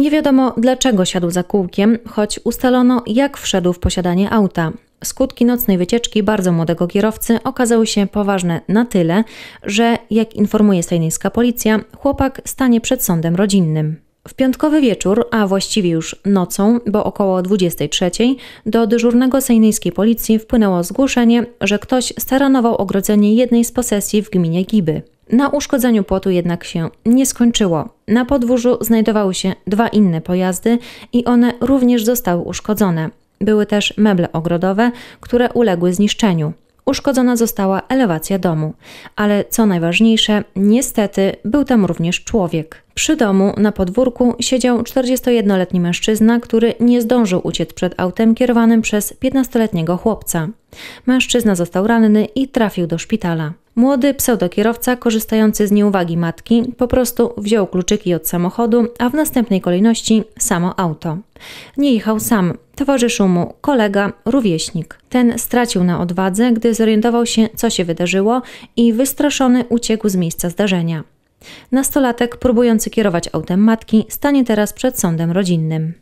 Nie wiadomo dlaczego siadł za kółkiem, choć ustalono jak wszedł w posiadanie auta. Skutki nocnej wycieczki bardzo młodego kierowcy okazały się poważne na tyle, że, jak informuje sejnyjska policja, chłopak stanie przed sądem rodzinnym. W piątkowy wieczór, a właściwie już nocą, bo około 23, do dyżurnego sejnyjskiej policji wpłynęło zgłoszenie, że ktoś staranował ogrodzenie jednej z posesji w gminie Giby. Na uszkodzeniu płotu jednak się nie skończyło. Na podwórzu znajdowały się dwa inne pojazdy i one również zostały uszkodzone. Były też meble ogrodowe, które uległy zniszczeniu. Uszkodzona została elewacja domu, ale co najważniejsze, niestety był tam również człowiek. Przy domu na podwórku siedział 41-letni mężczyzna, który nie zdążył uciec przed autem kierowanym przez 15-letniego chłopca. Mężczyzna został ranny i trafił do szpitala. Młody pseudokierowca, korzystający z nieuwagi matki, po prostu wziął kluczyki od samochodu, a w następnej kolejności samo auto. Nie jechał sam, towarzyszył mu kolega, rówieśnik. Ten stracił na odwadze, gdy zorientował się, co się wydarzyło i wystraszony uciekł z miejsca zdarzenia. Nastolatek próbujący kierować autem matki stanie teraz przed sądem rodzinnym.